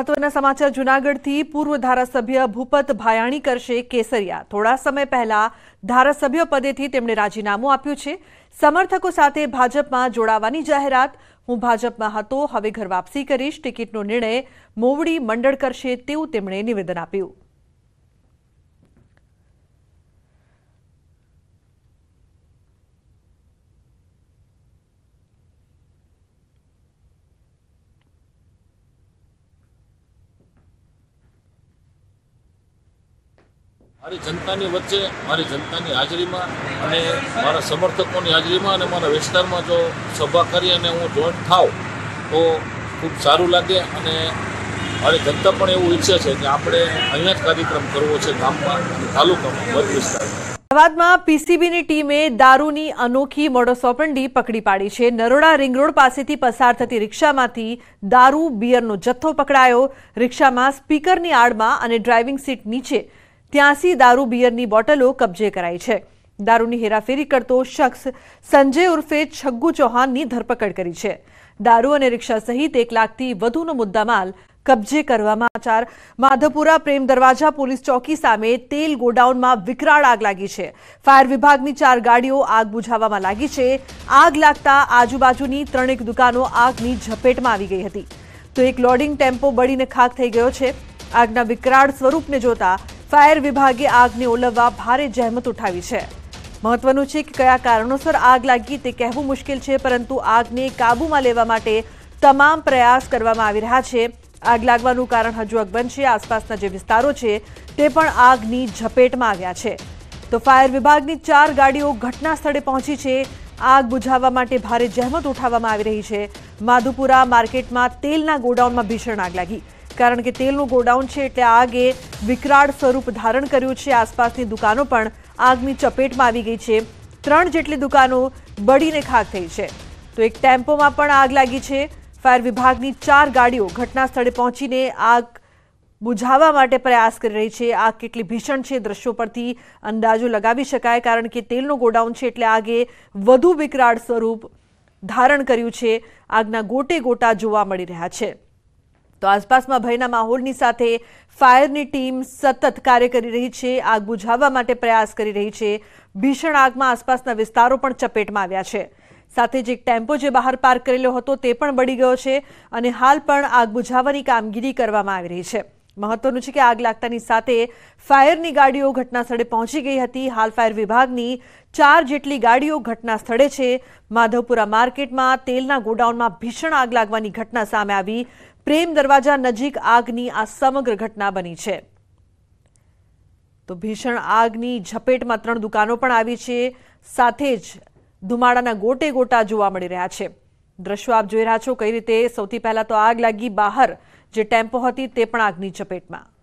મહત્વના સમાચાર જૂનાગઢથી પૂર્વ ધારાસભ્ય ભૂપત ભાયાણી કરશે કેસરિયા થોડા સમય પહેલા ધારાસભ્ય પદેથી તેમણે રાજીનામું આપ્યું છે સમર્થકો સાથે ભાજપમાં જોડાવાની જાહેરાત હું ભાજપમાં હતો હવે ઘર વાપસી કરીશ ટિકિટનો નિર્ણય મોવડી મંડળ કરશે તેવું તેમણે નિવેદન આપ્યું મારી જનતાની વચ્ચે મારી જનતાની હાજરીમાં અને મારા સમર્થકોની હાજરીમાં અને મારા વિસ્તારમાં જો સભા કરી અને હું જોઈન થાઉં તો ખૂબ સારું લાગે અને મારી જનતા પણ એવું ઈચ્છે છે કે આપણે અહીંયા જ કાર્યક્રમ કરવો છે ગામમાં અને તાલુકામાં બધ વિસ્તારમાં અમદાવાદમાં પીસીબીની ટીમે દારૂની અનોખી મોડોસોપંડી પકડી પાડી છે નરોડા રિંગ રોડ પાસેથી પસાર થતી રિક્ષામાંથી દારૂ બિયરનો જથ્થો પકડાયો રિક્ષામાં સ્પીકરની આડમાં અને ડ્રાઇવિંગ સીટ નીચે 82 दारू बियर ની બોટલો કબજે કરાઈ છે दारू ની હેરાફેરી કરતો શખ્સ સંજે ઉર્ફે છગ્ગો चौहान ની ધરપકડ કરી છે दारू અને રિક્ષા સહિત 1 લાખ થી વધુનો મુદ્દામાલ કબજે કરવામાં ચાર માધપુરા પ્રેમ દરવાજા પોલીસ ચોકી સામે તેલ ગોડાઉન માં વિકરાળ આગ લાગી છે ફાયર વિભાગ ની ચાર ગાડીઓ આગ બુઝાવવામાં લાગી છે આગ લાગતા આજુબાજુ ની ત્રણ એક દુકાનો આગ ની ઝપેટ માં આવી ગઈ હતી તો એક લોડિંગ ટેમ્પો બડીને ખાખ થઈ ગયો છે આગ ના વિકરાળ સ્વરૂપ ને જોતા ફાયર વિભાગે આગને ઓલવવા ભારે જહેમત ઉઠાવી છે મહત્વનું છે કે કયા કારણોસર આગ લાગી તે કહેવું મુશ્કેલ છે પરંતુ આગને કાબૂમાં લેવા માટે તમામ પ્રયાસ કરવામાં આવી રહ્યા છે આગ લાગવાનું કારણ હજુ અકબંધ છે આસપાસના જે વિસ્તારો છે તે પણ આગની જપેટમાં આવ્યા છે તો ફાયર વિભાગની 4 ગાડીઓ ઘટનાસ્થળે પહોંચી છે આગ બુઝાવવા માટે ભારે જહેમત ઉઠાવવામાં આવી રહી છે માધુપુરા માર્કેટમાં તેલના ગોડાઉનમાં ભીષણ આગ લાગી કારણ કે તેલનો ગોડાઉન છે એટલે આગે વિકરાળ સ્વરૂપ ધારણ કર્યું છે આસપાસની દુકાનો પણ આગની चपेटમાં આવી ગઈ છે ત્રણ જેટલી દુકાનો બડીને ખાખ થઈ છે તો એક ટેમ્પોમાં પણ આગ લાગી છે ફાયર વિભાગની ચાર ગાડીઓ ઘટનાસ્થળે પહોંચીને આગ બુઝાવવા માટે પ્રયાસ કરી રહી છે આ કેટલી ભીષણ છે દ્રશ્યો પરથી અંદાજો લગાવી શકાય કારણ કે તેલનો ગોડાઉન છે એટલે આગે વધુ વિકરાળ સ્વરૂપ ધારણ કર્યું છે આગના ગોટે ગોટા જોવા મળી રહ્યા છે તો આસપાસમાં ભયના માહોલની સાથે ફાયરની ટીમ સતત કાર્ય કરી રહી છે આગ બુઝાવવા માટે પ્રયાસ કરી રહી છે ભીષણ આગમાં આસપાસના વિસ્તારો પણ ચપેટમાં આવ્યા છે સાથે જ એક ટેમ્પો જે બહાર પાર્ક કરેલો હતો તે પણ બળી ગયો છે અને હાલ પણ આગ બુઝાવવાની કામગીરી કરવામાં આવી રહી છે મહત્વનું છે કે આગ લાગતાની સાથે ફાયરની ગાડીઓ ઘટના સ્થળે પહોંચી ગઈ હતી હાલ ફાયર વિભાગની ચાર જેટલી ગાડીઓ ઘટના સ્થળે છે માધવપુરા માર્કેટમાં તેલના ગોડાઉનમાં ભીષણ આગ લાગવાની ઘટના સામે આવી પ્રેમ દરવાજા નજીક આગની આ સમગ્ર ઘટના બની છે તો ભીષણ આગની ઝપેટમાં ત્રણ દુકાનો પણ આવી છે સાથે જ ધુમાડાના ગોટે ગોટા જોવા મળી રહ્યા છે દ્રશ્યો આપ જોઈ રહ્યા છો કઈ રીતે સૌથી પહેલા તો આગ લાગી બહાર જે ટેમ્પો હતી તે પણ આગની ચપેટમાં